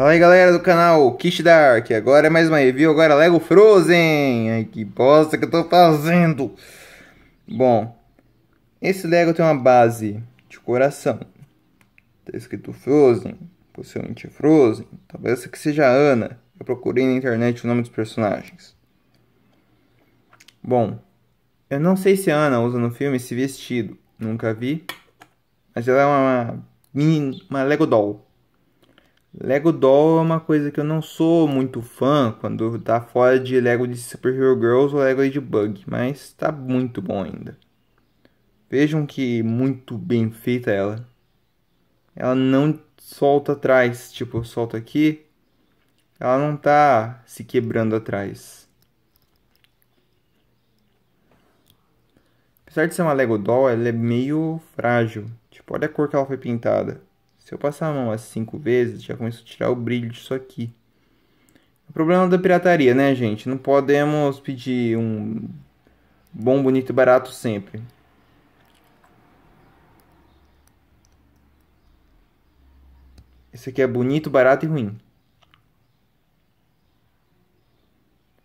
Fala aí galera do canal Kish Dark, agora é mais uma review, agora é Lego Frozen Ai que bosta que eu tô fazendo Bom, esse Lego tem uma base de coração Tá escrito Frozen, possivelmente é Frozen, talvez essa que seja a Ana Eu procurei na internet o nome dos personagens Bom, eu não sei se a Ana usa no filme esse vestido, nunca vi Mas ela é uma, mini, uma Lego Doll Lego Doll é uma coisa que eu não sou muito fã quando tá fora de Lego de Super Hero Girls ou Lego é de Bug, mas tá muito bom ainda. Vejam que muito bem feita ela. Ela não solta atrás, tipo, solta aqui, ela não tá se quebrando atrás. Apesar de ser uma Lego Doll, ela é meio frágil. Tipo, olha a cor que ela foi pintada. Se eu passar a mão as cinco vezes, já começo a tirar o brilho disso aqui. O problema da pirataria, né, gente? Não podemos pedir um bom, bonito e barato sempre. Esse aqui é bonito, barato e ruim.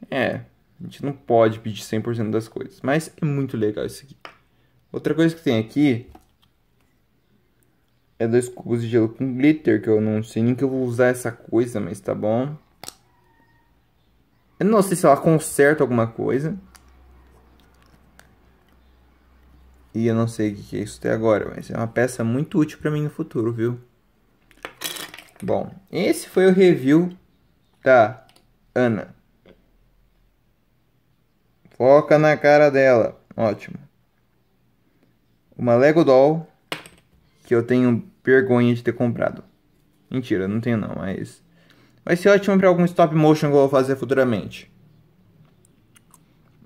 É, a gente não pode pedir 100% das coisas, mas é muito legal isso aqui. Outra coisa que tem aqui é dois cubos de gelo com glitter, que eu não sei nem que eu vou usar essa coisa, mas tá bom. Eu não sei se ela conserta alguma coisa. E eu não sei o que é isso até agora, mas é uma peça muito útil pra mim no futuro, viu? Bom, esse foi o review da Ana. Foca na cara dela. Ótimo. Uma Lego Doll que eu tenho vergonha de ter comprado. Mentira, não tenho não, mas vai ser ótimo para algum stop motion que eu vou fazer futuramente.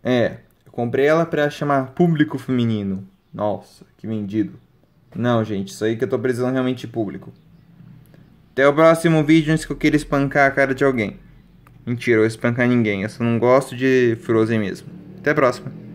É, eu comprei ela para chamar público feminino. Nossa, que vendido. Não, gente, isso aí que eu tô precisando realmente de público. Até o próximo vídeo antes que eu queira espancar a cara de alguém. Mentira, eu vou espancar ninguém. Eu só não gosto de Frozen mesmo. Até a próxima.